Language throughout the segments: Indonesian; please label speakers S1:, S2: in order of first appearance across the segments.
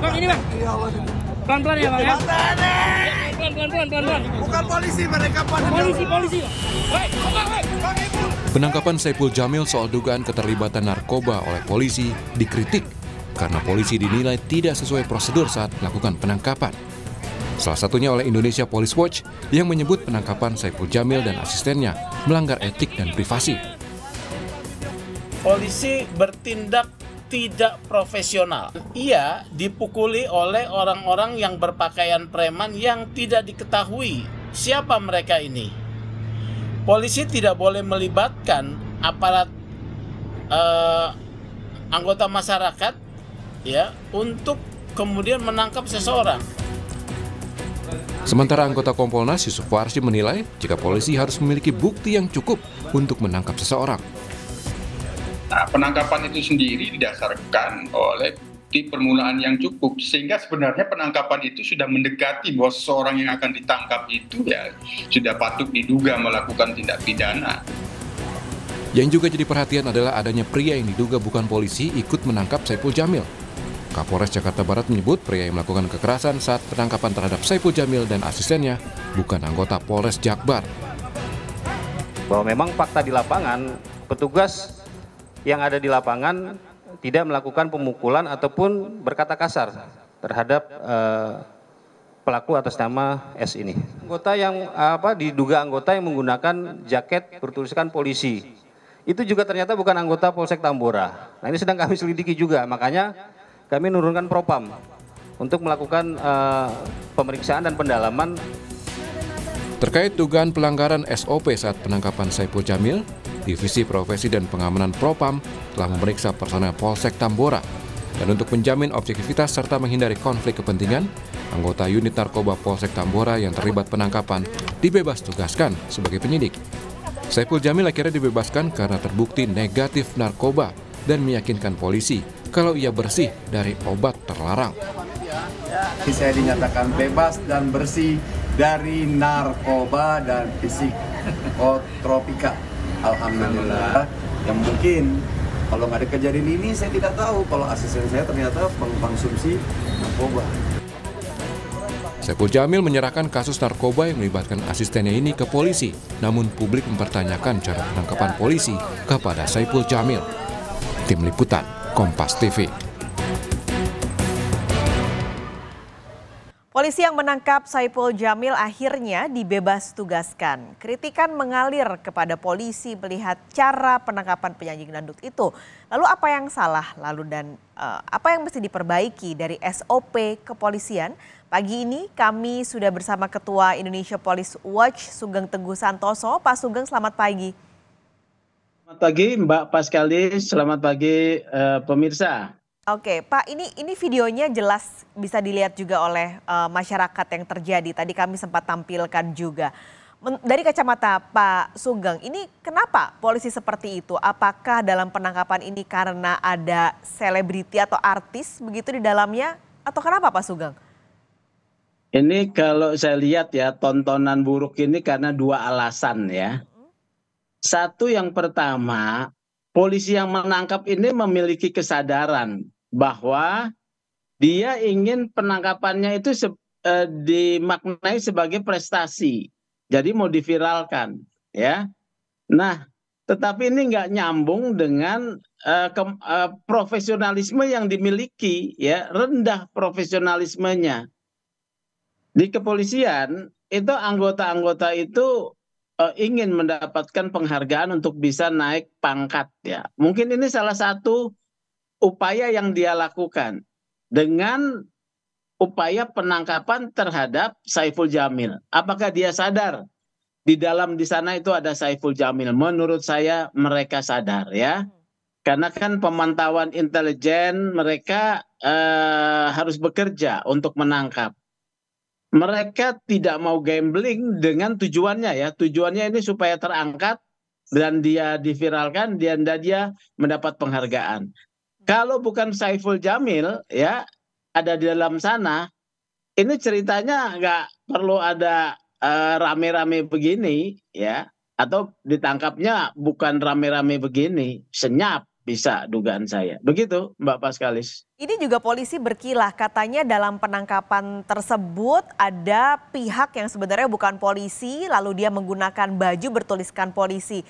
S1: Bang ini bang. Iya Pelan pelan ya bang ya. Pelan pelan pelan pelan Bukan polisi mereka Polisi polisi. Hei, bang Penangkapan Saipul Jamil soal dugaan keterlibatan narkoba oleh polisi dikritik karena polisi dinilai tidak sesuai prosedur saat melakukan penangkapan. Salah satunya oleh Indonesia Police Watch yang menyebut penangkapan Saiful Jamil dan asistennya melanggar etik dan privasi.
S2: Polisi bertindak tidak profesional. Ia dipukuli oleh orang-orang yang berpakaian preman yang tidak diketahui siapa mereka ini. Polisi tidak boleh melibatkan aparat eh, anggota masyarakat ya untuk kemudian menangkap seseorang.
S1: Sementara anggota Kompolnas Yusuf Warsi menilai jika polisi harus memiliki bukti yang cukup untuk menangkap seseorang. Nah, penangkapan itu sendiri didasarkan oleh di permulaan yang cukup sehingga sebenarnya penangkapan itu sudah mendekati bahwa seorang yang akan ditangkap itu ya sudah patut diduga melakukan tindak pidana. Yang juga jadi perhatian adalah adanya pria yang diduga bukan polisi ikut menangkap Saipul Jamil. Kapolres Jakarta Barat menyebut pria yang melakukan kekerasan saat penangkapan terhadap Saipul Jamil dan asistennya bukan anggota Polres Jakbar. Bahwa memang
S2: fakta di lapangan petugas yang ada di lapangan tidak melakukan
S1: pemukulan ataupun berkata kasar terhadap uh, pelaku atas nama S ini. Anggota yang apa diduga anggota yang menggunakan jaket bertuliskan
S2: polisi. Itu juga ternyata bukan anggota Polsek Tambora. Nah, ini sedang kami selidiki juga, makanya kami menurunkan propam untuk melakukan uh, pemeriksaan dan pendalaman
S1: Terkait dugaan pelanggaran SOP saat penangkapan Saipul Jamil, Divisi Profesi dan Pengamanan Propam telah memeriksa personel Polsek Tambora. Dan untuk menjamin objektivitas serta menghindari konflik kepentingan, anggota unit narkoba Polsek Tambora yang terlibat penangkapan dibebas tugaskan sebagai penyidik. Saiful Jamil akhirnya dibebaskan karena terbukti negatif narkoba dan meyakinkan polisi kalau ia bersih dari obat terlarang. Saya dinyatakan bebas dan bersih dari narkoba dan fisik otropika alhamdulillah yang mungkin kalau nggak ada kejadian ini saya tidak tahu kalau asisten saya ternyata mengkonsumsi narkoba. Saiful Jamil menyerahkan kasus narkoba yang melibatkan asistennya ini ke polisi. Namun publik mempertanyakan cara penangkapan polisi kepada Saiful Jamil. Tim Liputan, Kompas TV.
S3: Polisi yang menangkap Saipul Jamil akhirnya dibebas tugaskan. Kritikan mengalir kepada polisi melihat cara penangkapan penyanyi dangdut itu. Lalu apa yang salah? Lalu dan uh, apa yang mesti diperbaiki dari SOP kepolisian? Pagi ini kami sudah bersama Ketua Indonesia Police Watch Sugeng Teguh Santoso. Pak Sugeng selamat pagi.
S2: Selamat pagi Mbak Paskalis, selamat pagi uh, pemirsa.
S3: Oke, Pak, ini ini videonya jelas bisa dilihat juga oleh uh, masyarakat yang terjadi. Tadi kami sempat tampilkan juga. Men, dari kacamata Pak Sugeng, ini kenapa polisi seperti itu? Apakah dalam penangkapan ini karena ada selebriti atau artis begitu di dalamnya atau kenapa Pak Sugeng?
S2: Ini kalau saya lihat ya tontonan buruk ini karena dua alasan ya. Mm-hmm. Satu yang pertama, polisi yang menangkap ini memiliki kesadaran bahwa dia ingin penangkapannya itu se eh, dimaknai sebagai prestasi. Jadi mau diviralkan, ya. Nah, tetapi ini nggak nyambung dengan eh, ke, eh, profesionalisme yang dimiliki ya rendah profesionalismenya di kepolisian itu anggota-anggota itu Eh, ingin mendapatkan penghargaan untuk bisa naik pangkat ya. Mungkin ini salah satu upaya yang dia lakukan dengan upaya penangkapan terhadap Saiful Jamil. Apakah dia sadar di dalam di sana itu ada Saiful Jamil? Menurut saya mereka sadar ya. Karena kan pemantauan intelijen mereka eh, harus bekerja untuk menangkap mereka tidak mau gambling dengan tujuannya ya tujuannya ini supaya terangkat dan dia diviralkan dan dia mendapat penghargaan kalau bukan Saiful Jamil ya ada di dalam sana ini ceritanya nggak perlu ada eh, rame-rame uh, begini ya atau ditangkapnya bukan rame-rame begini senyap bisa dugaan saya. Begitu Mbak Paskalis.
S3: Ini juga polisi berkilah katanya dalam penangkapan tersebut ada pihak yang sebenarnya bukan polisi lalu dia menggunakan baju bertuliskan polisi.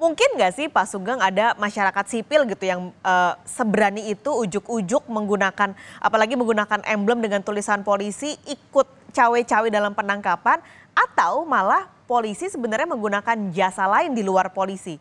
S3: Mungkin nggak sih Pak Sugeng ada masyarakat sipil gitu yang uh, seberani itu ujuk-ujuk menggunakan apalagi menggunakan emblem dengan tulisan polisi ikut cawe-cawe dalam penangkapan atau malah polisi sebenarnya menggunakan jasa lain di luar polisi?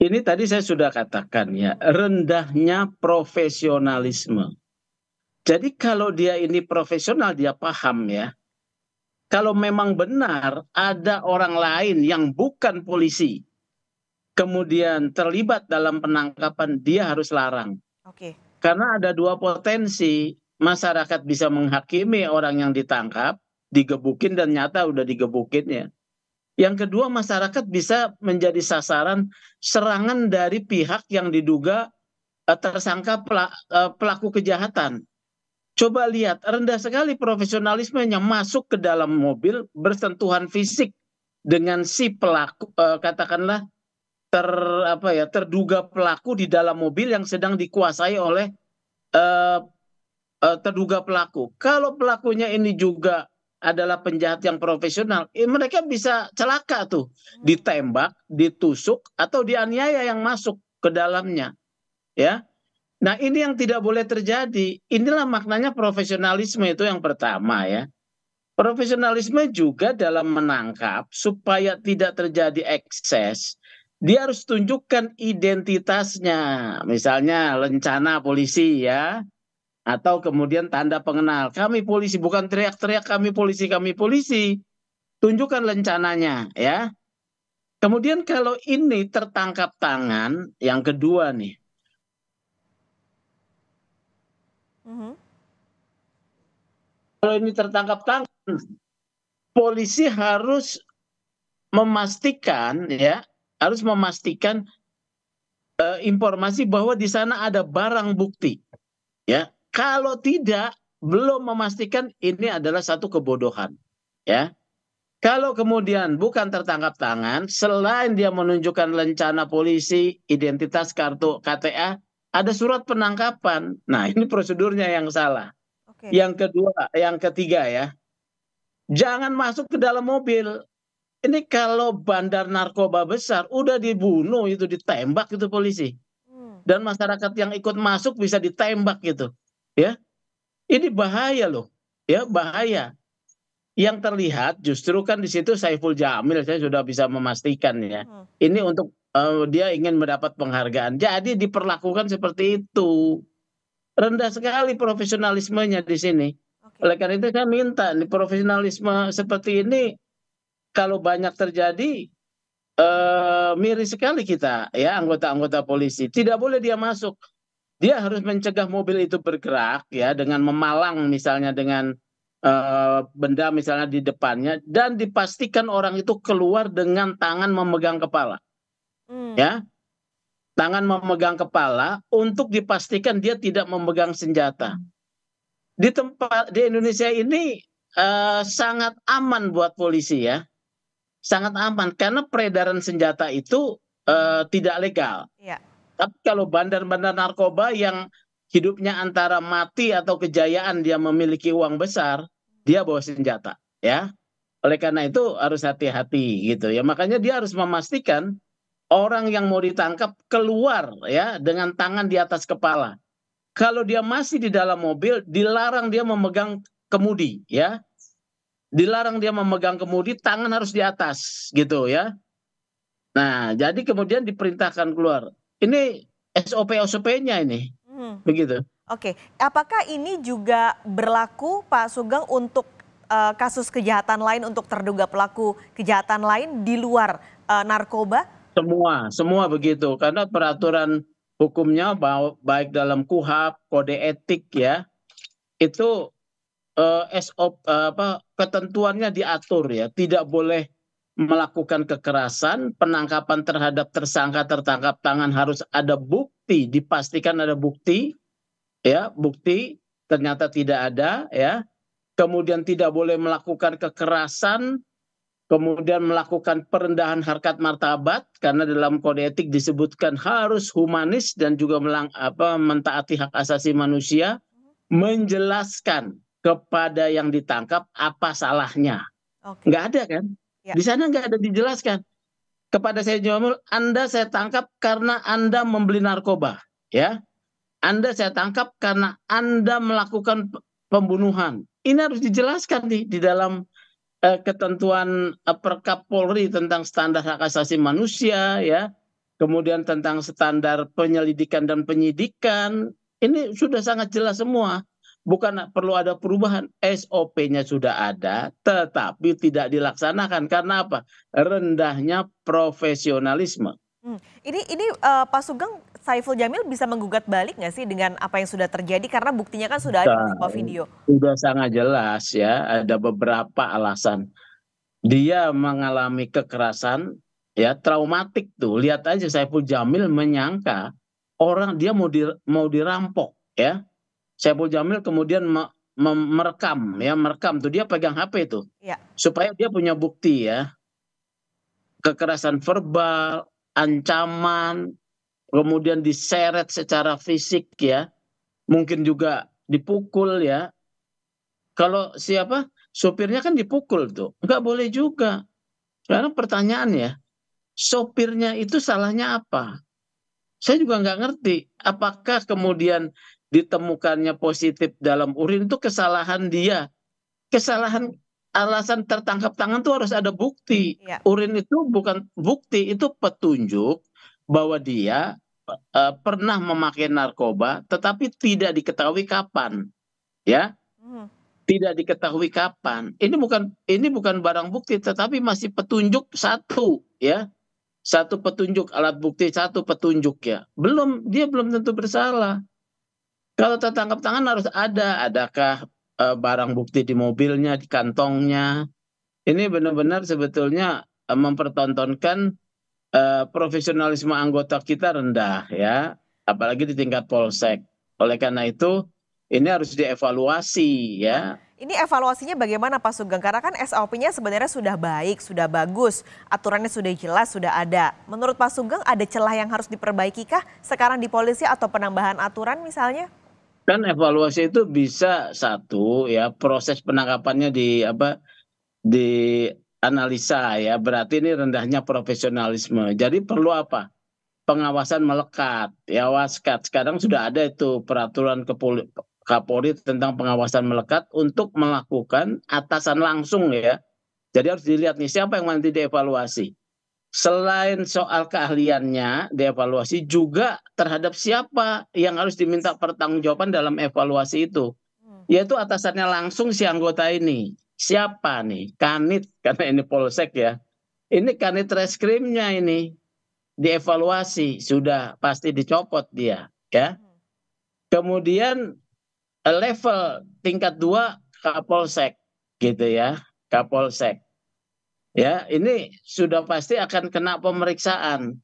S2: ini tadi saya sudah katakan ya rendahnya profesionalisme jadi kalau dia ini profesional dia paham ya kalau memang benar ada orang lain yang bukan polisi kemudian terlibat dalam penangkapan dia harus larang Oke. karena ada dua potensi masyarakat bisa menghakimi orang yang ditangkap digebukin dan nyata udah digebukin ya yang kedua masyarakat bisa menjadi sasaran serangan dari pihak yang diduga eh, tersangka eh, pelaku kejahatan coba lihat rendah sekali profesionalismenya masuk ke dalam mobil bersentuhan fisik dengan si pelaku eh, katakanlah ter apa ya terduga pelaku di dalam mobil yang sedang dikuasai oleh uh, uh, terduga pelaku kalau pelakunya ini juga adalah penjahat yang profesional, eh, mereka bisa celaka tuh, ditembak, ditusuk atau dianiaya yang masuk ke dalamnya. Ya. Nah, ini yang tidak boleh terjadi. Inilah maknanya profesionalisme itu yang pertama ya. Profesionalisme juga dalam menangkap supaya tidak terjadi ekses, dia harus tunjukkan identitasnya. Misalnya lencana polisi ya, atau kemudian tanda pengenal kami polisi bukan teriak-teriak kami polisi kami polisi tunjukkan rencananya ya kemudian kalau ini tertangkap tangan yang kedua nih mm -hmm. kalau ini tertangkap tangan polisi harus memastikan ya harus memastikan uh, informasi bahwa di sana ada barang bukti ya kalau tidak belum memastikan ini adalah satu kebodohan ya kalau kemudian bukan tertangkap tangan selain dia menunjukkan lencana polisi identitas kartu KTA ada surat penangkapan nah ini prosedurnya yang salah okay. yang kedua yang ketiga ya jangan masuk ke dalam mobil ini kalau bandar narkoba besar udah dibunuh itu ditembak itu polisi hmm. dan masyarakat yang ikut masuk bisa ditembak gitu ya ini bahaya loh ya bahaya yang terlihat justru kan di situ Saiful Jamil saya sudah bisa memastikan ya hmm. ini untuk uh, dia ingin mendapat penghargaan jadi diperlakukan seperti itu rendah sekali profesionalismenya di sini okay. oleh karena itu saya minta nih profesionalisme seperti ini kalau banyak terjadi uh, miris sekali kita ya anggota-anggota polisi tidak boleh dia masuk dia harus mencegah mobil itu bergerak ya dengan memalang misalnya dengan uh, benda misalnya di depannya dan dipastikan orang itu keluar dengan tangan memegang kepala hmm. ya tangan memegang kepala untuk dipastikan dia tidak memegang senjata di tempat di Indonesia ini uh, sangat aman buat polisi ya sangat aman karena peredaran senjata itu uh, tidak legal. Ya tapi kalau bandar bandar narkoba yang hidupnya antara mati atau kejayaan dia memiliki uang besar dia bawa senjata ya oleh karena itu harus hati-hati gitu ya makanya dia harus memastikan orang yang mau ditangkap keluar ya dengan tangan di atas kepala kalau dia masih di dalam mobil dilarang dia memegang kemudi ya dilarang dia memegang kemudi tangan harus di atas gitu ya nah jadi kemudian diperintahkan keluar ini SOP SOP-nya ini. Hmm. Begitu.
S3: Oke, apakah ini juga berlaku Pak Sugeng untuk uh, kasus kejahatan lain untuk terduga pelaku kejahatan lain di luar uh, narkoba?
S2: Semua, semua begitu karena peraturan hukumnya baik dalam KUHAP, kode etik ya. Itu uh, eh, SOP uh, apa ketentuannya diatur ya, tidak boleh melakukan kekerasan penangkapan terhadap tersangka tertangkap tangan harus ada bukti dipastikan ada bukti ya bukti ternyata tidak ada ya kemudian tidak boleh melakukan kekerasan kemudian melakukan perendahan harkat martabat karena dalam kode etik disebutkan harus humanis dan juga melang, apa, mentaati hak asasi manusia menjelaskan kepada yang ditangkap apa salahnya okay. nggak ada kan Ya. Di sana nggak ada dijelaskan. Kepada saya Jamil, Anda saya tangkap karena Anda membeli narkoba, ya. Anda saya tangkap karena Anda melakukan pembunuhan. Ini harus dijelaskan nih di dalam eh, ketentuan eh, Perkap Polri tentang standar hak asasi manusia, ya. Kemudian tentang standar penyelidikan dan penyidikan, ini sudah sangat jelas semua bukan perlu ada perubahan SOP-nya sudah ada tetapi tidak dilaksanakan karena apa rendahnya profesionalisme.
S3: Hmm. Ini ini uh, Pak Sugeng Saiful Jamil bisa menggugat balik nggak sih dengan apa yang sudah terjadi karena buktinya kan sudah ada beberapa video.
S2: Sudah sangat jelas ya ada beberapa alasan dia mengalami kekerasan ya traumatik tuh lihat aja Saiful Jamil menyangka orang dia mau di, mau dirampok ya Saiful Jamil kemudian me merekam ya merekam tuh dia pegang HP itu ya. supaya dia punya bukti ya kekerasan verbal ancaman kemudian diseret secara fisik ya mungkin juga dipukul ya kalau siapa sopirnya kan dipukul tuh nggak boleh juga sekarang ya, sopirnya itu salahnya apa saya juga nggak ngerti apakah kemudian ditemukannya positif dalam urin itu kesalahan dia kesalahan alasan tertangkap tangan itu harus ada bukti iya. urin itu bukan bukti itu petunjuk bahwa dia uh, pernah memakai narkoba tetapi tidak diketahui kapan ya hmm. tidak diketahui kapan ini bukan ini bukan barang bukti tetapi masih petunjuk satu ya satu petunjuk alat bukti satu petunjuk ya belum dia belum tentu bersalah kalau tertangkap tangan harus ada adakah eh, barang bukti di mobilnya di kantongnya ini benar benar sebetulnya eh, mempertontonkan eh, profesionalisme anggota kita rendah ya apalagi di tingkat polsek oleh karena itu ini harus dievaluasi ya
S3: ini evaluasinya bagaimana Pak Sugeng? Karena kan SOP-nya sebenarnya sudah baik, sudah bagus, aturannya sudah jelas, sudah ada. Menurut Pak Sugeng ada celah yang harus diperbaikikah sekarang di polisi atau penambahan aturan misalnya?
S2: kan evaluasi itu bisa satu ya proses penangkapannya di apa di analisa ya berarti ini rendahnya profesionalisme jadi perlu apa pengawasan melekat ya waskat sekarang sudah ada itu peraturan kepol Kapolri tentang pengawasan melekat untuk melakukan atasan langsung ya jadi harus dilihat nih siapa yang nanti dievaluasi selain soal keahliannya dievaluasi juga terhadap siapa yang harus diminta pertanggungjawaban dalam evaluasi itu hmm. yaitu atasannya langsung si anggota ini siapa nih kanit karena ini polsek ya ini kanit reskrimnya ini dievaluasi sudah pasti dicopot dia ya hmm. kemudian level tingkat dua kapolsek gitu ya kapolsek ya ini sudah pasti akan kena pemeriksaan.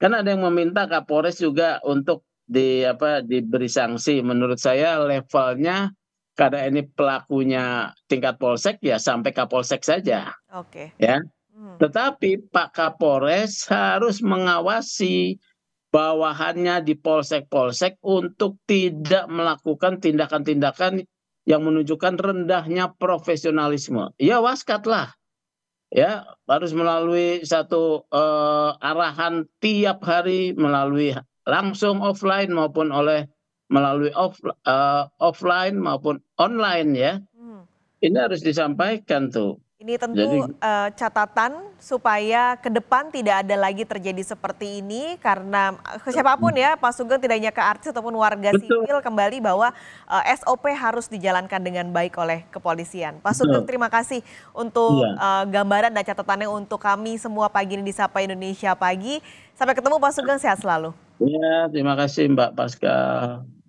S2: Karena ada yang meminta Kapolres juga untuk di apa diberi sanksi. Menurut saya levelnya karena ini pelakunya tingkat polsek ya sampai Kapolsek saja. Oke. Okay. Ya. Hmm. Tetapi Pak Kapolres harus mengawasi bawahannya di polsek-polsek untuk tidak melakukan tindakan-tindakan yang menunjukkan rendahnya profesionalisme. Ya waskatlah ya harus melalui satu eh, arahan tiap hari melalui langsung offline maupun oleh melalui eh, offline maupun online ya hmm. ini harus disampaikan tuh
S3: ini tentu Jadi, uh, catatan supaya ke depan tidak ada lagi terjadi seperti ini karena eh, siapapun ya Pak Sugeng tidak hanya ke artis ataupun warga betul. sipil kembali bahwa uh, eh, SOP harus dijalankan dengan baik oleh kepolisian. Pak Sugeng terima kasih untuk ya. uh, gambaran dan catatannya untuk kami semua pagi ini di Sapa Indonesia Pagi. Sampai ketemu Pak Sugeng sehat selalu.
S2: Ya, terima kasih Mbak Pasca.